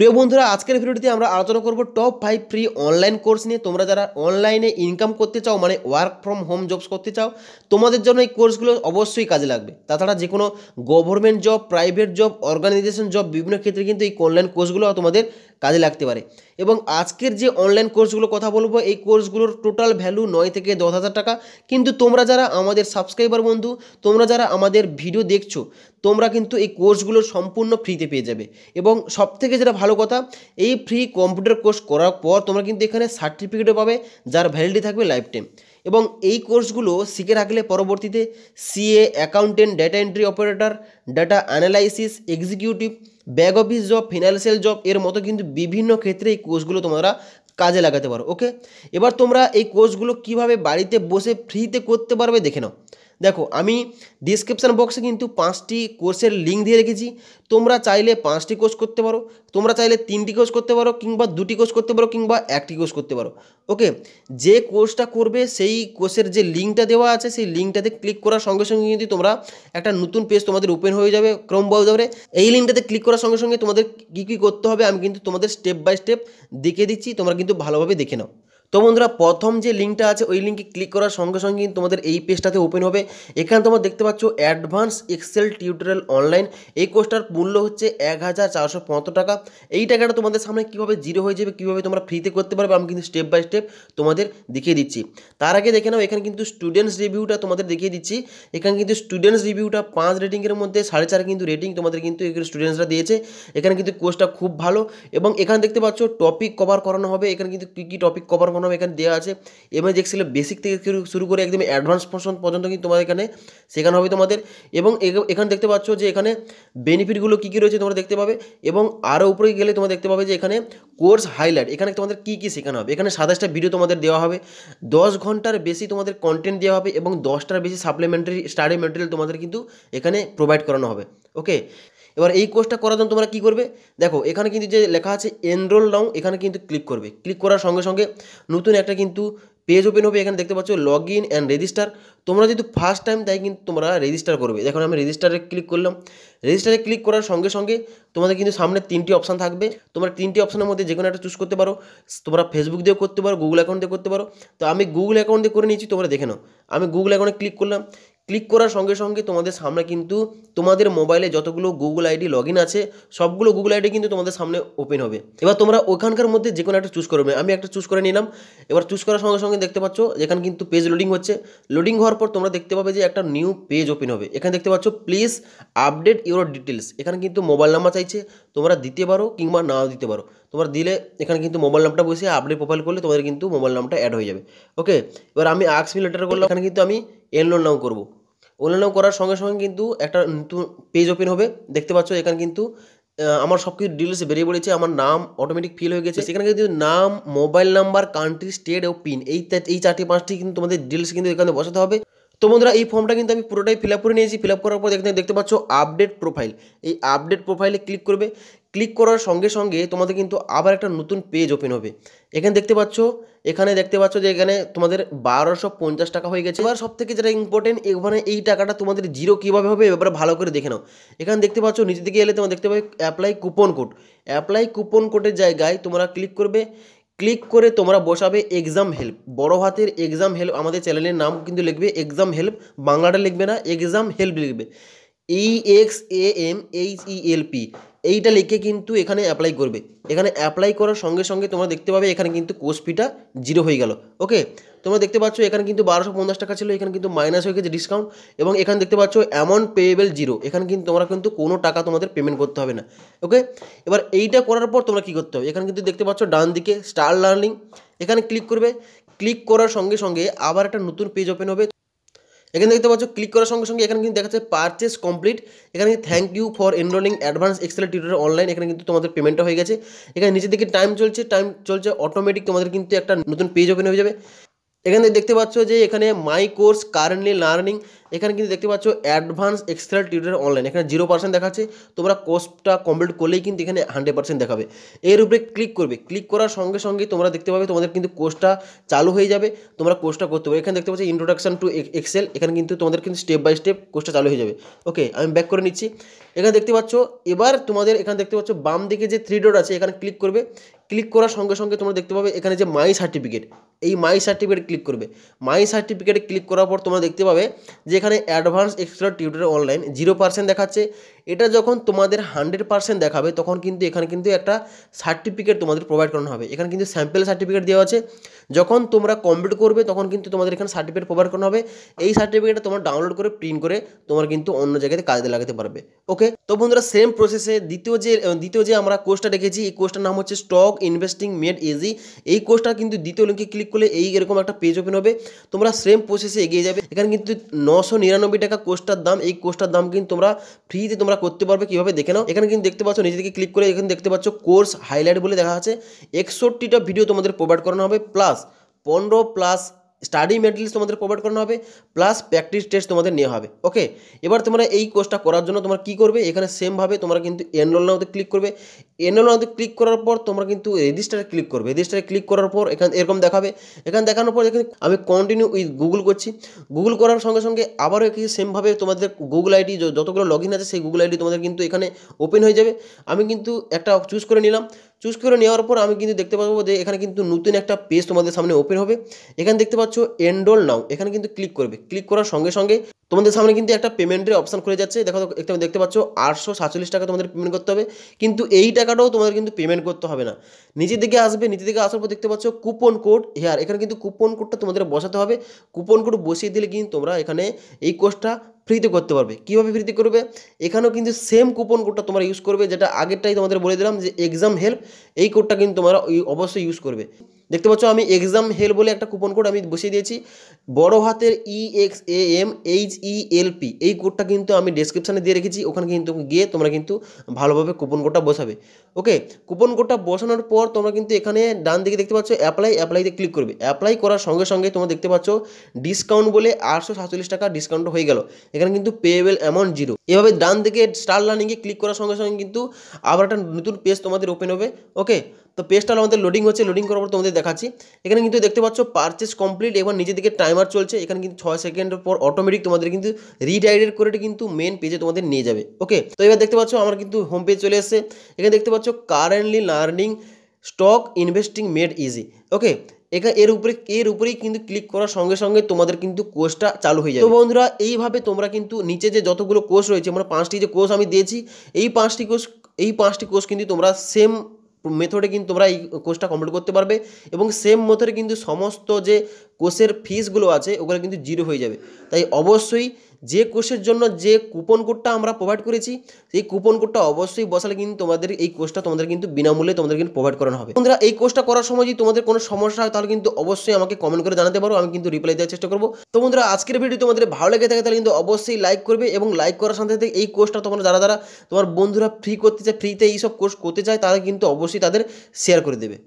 প্রিয় বন্ধুরা আজকের ভিডিওটিতে আমরা আলোচনা করব top five free online course নিয়ে তোমরা যারা অনলাইনে ইনকাম করতে চাও মানে ওয়ার্ক ফ্রম হোম জবস করতে চাও তোমাদের জন্য এই কোর্সগুলো অবশ্যই কাজে লাগবে তাছাড়া যে কোনো government job private job organization job বিভিন্ন ক্ষেত্রে কিন্তু এই অনলাইন কোর্সগুলো তোমাদের কাজে লাগতে পারে এবং আজকের যে অনলাইন কোর্সগুলো কথা বলবো এই কোর্সগুলোর টোটাল ভ্যালু নয় থেকে দশ হাজার টাকা কিন্তু তোমরা যারা আমাদের সাবস্ক্রাইবার বন্ধু তোমরা যারা আমাদের ভিডিও দেখছো তোমরা কিন্তু এই কোর্সগুলো সম্পূর্ণ ফ্রিতে পেয়ে যাবে এবং সবথেকে যেটা ভালো কথা এই ফ্রি কম্পিউটার কোর্স করার পর তোমরা কিন্তু এখানে সার্টিফিকেটও পাবে যার ভ্যালিডিটি থাকবে লাইফ টাইম এবং এই কোর্সগুলো শিখে রাখলে পরবর্তীতে CA accountant data entry operator data analysis executive back office job financial job এর মতো কিন্তু বিভিন্ন ক্ষেত্রে এই কোর্সগুলো তোমরা কাজে লাগাতে পারো ওকে এবার তোমরা এই কোর্সগুলো কিভাবে বাড়িতে বসে ফ্রিতে করতে পারবে দেখে নাও দেখো আমি ডিসক্রিপশান বক্সে কিন্তু পাঁচটি কোর্সের লিঙ্ক দিয়ে রেখেছি তোমরা চাইলে পাঁচটি কোর্স করতে পারো তোমরা চাইলে তিনটি কোর্স করতে পারো কিংবা দুটি কোর্স করতে পারো কিংবা একটি কোর্স করতে পারো ওকে যে কোর্সটা করবে সেই কোর্সের যে লিঙ্কটা দেওয়া আছে সেই লিঙ্কটাতে ক্লিক করার সঙ্গে সঙ্গে কিন্তু তোমরা একটা নতুন পেজ তোমাদের ওপেন হয়ে যাবে ক্রোম ব্রাউজারে এই লিঙ্কটাতে ক্লিক করার সঙ্গে সঙ্গে তোমাদের কী কী করতে হবে আমি কিন্তু তোমাদের স্টেপ বাই স্টেপ দেখে দিচ্ছি তোমরা কিন্তু ভালোভাবে দেখে নাও তো বন্ধুরা প্রথম যে লিঙ্কটা আছে ওই লিঙ্কে ক্লিক করার সঙ্গে সঙ্গে কিন্তু তোমাদের এই পেজটাতে ওপেন হবে এখানে তোমরা দেখতে পাচ্ছ অ্যাডভান্স এক্সেল টিউটোরিয়াল অনলাইন এই কোর্সটার মূল্য হচ্ছে এক হাজার চারশো টাকা এই টাকাটা তোমাদের সামনে কীভাবে জিরো হয়ে যাবে কীভাবে তোমরা ফ্রিতে করতে পারবে আমি কিন্তু স্টেপ বাই স্টেপ তোমাদের দেখিয়ে দিচ্ছি তার আগে দেখে নাও এখানে কিন্তু স্টুডেন্টস রিভিউটা তোমাদের দেখিয়ে দিচ্ছি এখানে কিন্তু স্টুডেন্টস রিভিউটা পাঁচ রেটিংয়ের মধ্যে সাড়ে চার কিন্তু রেটিং তোমাদের কিন্তু এখানে স্টুডেন্টসরা দিয়েছে এখানে কিন্তু কোর্সটা খুব ভালো এবং এখানে দেখতে পাচ্ছ টপিক কভার করানো হবে এখানে কিন্তু কী কী টপিক কভার ফর্ম এখানে দেওয়া আছে এমএস এক্সেলের বেসিক থেকে শুরু করে একদম অ্যাডভান্স পোর্শন পর্যন্ত কিন্তু তোমাদের এখানে সেখানে হবে তোমাদের এবং এখানে দেখতে পাচ্ছ যে এখানে বেনিফিটগুলো কী কী রয়েছে তোমরা দেখতে পাবে এবং আরও উপরে গেলে তোমরা দেখতে পাবে যে এখানে কোর্স হাইলাইট এখানে তোমাদের কী কী শেখানো হবে এখানে সাতাশটা ভিডিও তোমাদের দেওয়া হবে দশ ঘন্টার বেশি তোমাদের কন্টেন্ট দেওয়া হবে এবং দশটার বেশি সাপ্লিমেন্টারি স্টাডি মেটেরিয়াল তোমাদের কিন্তু এখানে প্রোভাইড করানো হবে ওকে এবার এই কোর্সটা করার জন্য তোমরা কী করবে দেখো এখানে কিন্তু যে লেখা আছে এনরোল নাও এখানে কিন্তু ক্লিক করবে ক্লিক করার সঙ্গে সঙ্গে নতুন একটা কিন্তু পেজ ওপেন হবে এখানে দেখতে পাচ্ছ লগ ইন অ্যান্ড রেজিস্টার তোমরা যেহেতু ফার্স্ট টাইম তাই কিন্তু তোমরা রেজিস্টার করবে এখন আমি রেজিস্টারে ক্লিক করলাম রেজিস্টারে ক্লিক করার সঙ্গে সঙ্গে তোমাদের কিন্তু সামনে তিনটি অপশান থাকবে তোমরা তিনটি অপশানের মধ্যে যে কোনো একটা চুজ করতে পারো তোমরা ফেসবুক দিয়েও করতে পারো গুগল অ্যাকাউন্ট দিয়ে করতে পারো তো আমি গুগল অ্যাকাউন্ট দিয়ে করে নিয়েছি তোমরা দেখে নাও আমি গুগল অ্যাকাউন্টে ক্লিক করলাম ক্লিক করার সঙ্গে সঙ্গে তোমাদের সামনে কিন্তু তোমাদের মোবাইলে যতগুলো গুগল আইডি লগ আছে সবগুলো গুগল আইডি কিন্তু তোমাদের সামনে ওপেন হবে এবার তোমরা ওখানকার মধ্যে যে কোনো একটা চুজ করবে আমি একটা চুজ করে নিলাম এবার চুজ করার সঙ্গে সঙ্গে দেখতে পাচ্ছ এখানে কিন্তু পেজ লোডিং হচ্ছে লোডিং হওয়ার পর তোমরা দেখতে পাবে যে একটা নিউ পেজ ওপেন হবে এখানে দেখতে পাচ্ছ প্লিজ আপডেট ইউর ডিটেলস এখানে কিন্তু মোবাইল নাম্বার চাইছে তোমরা দিতে পারো কিংবা নাও দিতে পারো তোমরা দিলে এখানে কিন্তু মোবাইল নামটা বসে আপডেট প্রোফাইল করলে তোমাদের কিন্তু মোবাইল নামটা অ্যাড হয়ে যাবে ওকে এবার আমি আক্স মিলেটার করলাম এখানে কিন্তু আমি এনরোল নাও করবো অন্যান্য করার সঙ্গে সঙ্গে কিন্তু একটা নতুন পেজ ওপেন হবে দেখতে পাচ্ছ এখানে কিন্তু আমার সব কিছু ডিটেলস বেরিয়ে পড়েছে আমার নাম অটোমেটিক ফিল হয়ে গেছে সেখানে কিন্তু নাম মোবাইল নাম্বার কান্ট্রি স্টেট ও পিন এই এই চারটি পাঁচটি কিন্তু তোমাদের ডিটেলস কিন্তু এখানে বসাতে হবে তো বন্ধুরা এই ফর্মটা কিন্তু আমি পুরোটাই ফিল আপ করে নিয়েছি ফিল আপ করার পর দেখতে পাচ্ছ আপডেট প্রোফাইল এই আপডেট প্রোফাইলে ক্লিক করবে ক্লিক করার সঙ্গে সঙ্গে তোমাদের কিন্তু আবার একটা নতুন পেজ ওপেন হবে এখানে দেখতে পাচ্ছ এখানে দেখতে পাচ্ছ যে এখানে তোমাদের বারোশো পঞ্চাশ টাকা হয়ে গেছে এবার সব থেকে যেটা ইম্পর্টেন্ট এখানে এই টাকাটা তোমাদের জিরো কীভাবে হবে এবারে ভালো করে দেখে নাও এখানে দেখতে পাচ্ছ নিচের দিকে এলে তোমার দেখতে পাবে apply coupon code apply coupon কোডের জায়গায় তোমরা ক্লিক করবে ক্লিক করে তোমরা বসাবে এক্সাম হেল্প বড় হাতের এক্সাম হেল্প আমাদের চ্যানেলের নাম কিন্তু লিখবে এক্সাম হেল্প বাংলাটা লিখবে না এক্সাম হেল্প লিখবে E X A M H E L P এইটা লিখে কিন্তু এখানে অ্যাপ্লাই করবে এখানে অ্যাপ্লাই করার সঙ্গে সঙ্গে তোমরা দেখতে পাবে এখানে কিন্তু কোর্স ফিটা জিরো হয়ে গেল ওকে তোমরা দেখতে পাচ্ছ এখানে কিন্তু বারোশো পঞ্চাশ টাকা ছিল এখানে কিন্তু মাইনাস হয়ে গেছে ডিসকাউন্ট এবং এখানে দেখতে পাচ্ছ অ্যামাউন্ট পেয়েবেল জিরো এখানে কিন্তু তোমরা কিন্তু কোনো টাকা তোমাদের পেমেন্ট করতে হবে না ওকে এবার এইটা করার পর তোমরা কী করতে হবে এখানে কিন্তু দেখতে পাচ্ছ ডান দিকে স্টার লার্নিং এখানে ক্লিক করবে ক্লিক করার সঙ্গে সঙ্গে আবার একটা নতুন পেজ ওপেন হবে এখানে দেখতে পাচ্ছ ক্লিক করার সঙ্গে সঙ্গে এখানে কিন্তু দেখাচ্ছে পারচেস কমপ্লিট এখানে thank you for enrolling advance excel tutorial online এখানে কিন্তু তোমাদের পেমেন্টটা হয়ে গেছে এখানে নিচের দিকে টাইম চলছে টাইম চলছে অটোমেটিক তোমাদের কিন্তু একটা নতুন পেজ ওপেন হয়ে যাবে এখানে দেখতে পাচ্ছ যে এখানে মাই কোর্স কারেন্টলি লার্নিং এখানে কিন্তু দেখতে পাচ্ছ অ্যাডভান্স এক্সেল টিউটোরিয়াল অনলাইন এখানে জিরো পার্সেন্ট দেখাচ্ছে তোমরা কোর্সটা কমপ্লিট করলেই কিন্তু এখানে হান্ড্রেড পার্সেন্ট দেখাবে এর উপরে ক্লিক করবে ক্লিক করার সঙ্গে সঙ্গে তোমরা দেখতে পাবে তোমাদের কিন্তু কোর্সটা চালু হয়ে যাবে তোমরা কোর্সটা করতে পারবে এখানে দেখতে পাচ্ছ ইন্ট্রোডাকশান টু এক্সেল এখানে কিন্তু তোমাদের কিন্তু স্টেপ বাই স্টেপ কোর্সটা চালু হয়ে যাবে ওকে আমি ব্যাক করে নিচ্ছি এখানে দেখতে পাচ্ছ এবার তোমাদের এখানে দেখতে পাচ্ছ বাম দিকে যে থ্রি ডট আছে এখানে ক্লিক করবে ক্লিক করার সঙ্গে সঙ্গে তোমরা দেখতে পাবে এখানে যে মাই সার্টিফিকেট এই মাই সার্টিফিকেট ক্লিক করবে মাই সার্টিফিকেটে ক্লিক করার পর তোমরা দেখতে পাবে যে এখানে advance extra tutor online zero percent দেখাচ্ছে এটা যখন তোমাদের হান্ড্রেড পার্সেন্ট দেখাবে তখন কিন্তু এখানে কিন্তু একটা সার্টিফিকেট তোমাদের প্রোভাইড করানো হবে এখানে কিন্তু স্যাম্পেল সার্টিফিকেট দেওয়া আছে যখন তোমরা কমপ্লিট করবে তখন কিন্তু তোমাদের এখানে সার্টিফিকেট প্রোভাইড করানো হবে এই সার্টিফিকেটটা তোমরা ডাউনলোড করে প্রিন্ট করে তোমরা কিন্তু অন্য জায়গাতে কাজে লাগাতে পারবে ওকে তো বন্ধুরা সেম প্রসেসে দ্বিতীয় যে দ্বিতীয় যে আমরা কোর্সটা রেখেছি এই কোর্সটার নাম হচ্ছে স্টক ইনভেস্টিং মেড ইজি এই কোর্সটা কিন্তু দ্বিতীয় লিঙ্কে ক্লিক করলে এই এরকম একটা পেজ ওপেন হবে তোমরা সেম প্রসেসে এগিয়ে যাবে এখানে কিন্তু নশো নিরানব্বই টাকা কোর্সটার দাম এই কোর্সটার দাম কিন্তু তোমরা ফ্রিতে তোমরা করতে পারবে কীভাবে দেখে নাও এখানে কিন্তু দেখতে পাচ্ছ নিজেদেরকে ক্লিক করে এখানে দেখতে পাচ্ছ কোর্স হাইলাইট বলে দেখা আছে একষট্টিটা ভিডিও তোমাদের প্রোভাইড করানো হবে প্লাস পনেরো প্লাস স্টাডি মেটেরিয়ালস তোমাদের প্রোভাইড করানো হবে প্লাস প্র্যাকটিস টেস্ট তোমাদের নেওয়া হবে ওকে এবার তোমরা এই কোর্সটা করার জন্য তোমরা কী করবে এখানে সেমভাবে তোমরা কিন্তু এনরোল নাওতে ক্লিক করবে এনরোল নাওতে ক্লিক করার পর তোমরা কিন্তু রেজিস্টারে ক্লিক করবে রেজিস্টারে ক্লিক করার পর এখানে এরকম দেখাবে এখানে দেখানোর পর এখানে আমি কন্টিনিউ উইথ গুগল করছি গুগল করার সঙ্গে সঙ্গে আবারও একই সেমভাবে তোমাদের গুগল আইডি যতগুলো লগ ইন আছে সেই গুগল আইডি তোমাদের কিন্তু এখানে ওপেন হয়ে যাবে আমি কিন্তু একটা চুজ করে নিলাম চুজ করে নেওয়ার পর আমি কিন্তু দেখতে পাবো যে এখানে কিন্তু নতুন একটা পেজ তোমাদের সামনে ওপেন হবে এখানে দেখতে পাচ্ছ এন্ডোল নাও এখানে কিন্তু ক্লিক করবে ক্লিক করার সঙ্গে সঙ্গে তোমাদের সামনে কিন্তু একটা পেমেন্টের অপশান খুলে যাচ্ছে দেখো দেখতে পাচ্ছ আটশো সাতচল্লিশ টাকা তোমাদের পেমেন্ট করতে হবে কিন্তু এই টাকাটাও তোমাদের কিন্তু পেমেন্ট করতে হবে না নিচের দিকে আসবে নিচের দিকে আসার পর দেখতে পাচ্ছ কুপন কোড হেয়ার এখানে কিন্তু কুপন কোডটা তোমাদের বসাতে হবে কুপন কোড বসিয়ে দিলে কিন্তু তোমরা এখানে এই কোর্সটা ফ্রিতে করতে পারবে কীভাবে ফ্রিতে করবে এখানেও কিন্তু সেম কুপন কোডটা তোমরা ইউজ করবে যেটা আগেরটাই তোমাদের বলে দিলাম যে এক্সাম হেল্প এই কোডটা কিন্তু তোমরা অবশ্যই ইউজ করবে দেখতে পাচ্ছ আমি এক্সাম হেল বলে একটা কুপন কোড আমি বসিয়ে দিয়েছি বড় হাতের E X A M H E L P এই কোডটা কিন্তু আমি ডেসক্রিপশানে দিয়ে রেখেছি ওখানে কিন্তু গিয়ে তোমরা কিন্তু ভালোভাবে কুপন কোডটা বসাবে ওকে কুপন কোডটা বসানোর পর তোমরা কিন্তু এখানে ডান দিকে দেখতে পাচ্ছ অ্যাপ্লাই অ্যাপ্লাইতে ক্লিক করবে অ্যাপ্লাই করার সঙ্গে সঙ্গে তোমরা দেখতে পাচ্ছ ডিসকাউন্ট বলে আটশো সাতচল্লিশ টাকা ডিসকাউন্ট হয়ে গেল এখানে কিন্তু পেয়েবেল অ্যামাউন্ট জিরো এভাবে ডান দিকে স্টার লার্নিংয়ে ক্লিক করার সঙ্গে সঙ্গে কিন্তু আবার একটা নতুন পেজ তোমাদের ওপেন হবে ওকে তো পেজটা আমাদের লোডিং হচ্ছে লোডিং করার পর তোমাদের দেখাচ্ছি এখানে কিন্তু দেখতে পাচ্ছ পারচেস কমপ্লিট এবার নিজের দিকে টাইমার চলছে এখানে কিন্তু ছয় সেকেন্ডের পর অটোমেটিক তোমাদের কিন্তু রিডাইরেক্ট করে কিন্তু মেন পেজে তোমাদের নিয়ে যাবে ওকে তো এবার দেখতে পাচ্ছ আমার কিন্তু হোম পেজ চলে এসছে এখানে দেখতে পাচ্ছ currently learning stock investing made easy okay এখানে এর উপরে এর উপরেই কিন্তু ক্লিক করার সঙ্গে সঙ্গে তোমাদের কিন্তু কোর্সটা চালু হয়ে যাবে তো বন্ধুরা এইভাবে তোমরা কিন্তু নিচে যে যতগুলো কোর্স রয়েছে মানে পাঁচটি যে কোর্স আমি দিয়েছি এই পাঁচটি কোর্স এই পাঁচটি কোর্স কিন্তু তোমরা সেম মেথডে কিন্তু তোমরা এই কোর্সটা কমপ্লিট করতে পারবে এবং সেম মেথডে কিন্তু সমস্ত যে কোর্সের ফিসগুলো আছে ওগুলো কিন্তু জিরো হয়ে যাবে তাই অবশ্যই যে কোর্সের জন্য যে কুপন কোডটা আমরা প্রোভাইড করেছি এই কুপন কোডটা অবশ্যই বসালে কিন্তু তোমাদের এই কোর্সটা তোমাদের কিন্তু বিনামূল্যে তোমাদের কিন্তু প্রোভাইড করানো হবে তোমরা এই কোর্সটা করার সময় যদি তোমাদের কোনো সমস্যা হয় তাহলে কিন্তু অবশ্যই আমাকে কমেন্ট করে জানাতে পারো আমি কিন্তু রিপ্লাই দেওয়ার চেষ্টা করবো তো বন্ধুরা আজকের ভিডিও তোমাদের ভালো লেগে থাকে তাহলে কিন্তু অবশ্যই লাইক করবে এবং লাইক করার সাথে সাথে এই কোর্সটা তোমরা যারা যারা তোমার বন্ধুরা ফ্রি করতে চায় ফ্রিতে এইসব কোর্স করতে চায় তারা কিন্তু অবশ্যই তাদের শেয়ার করে দেবে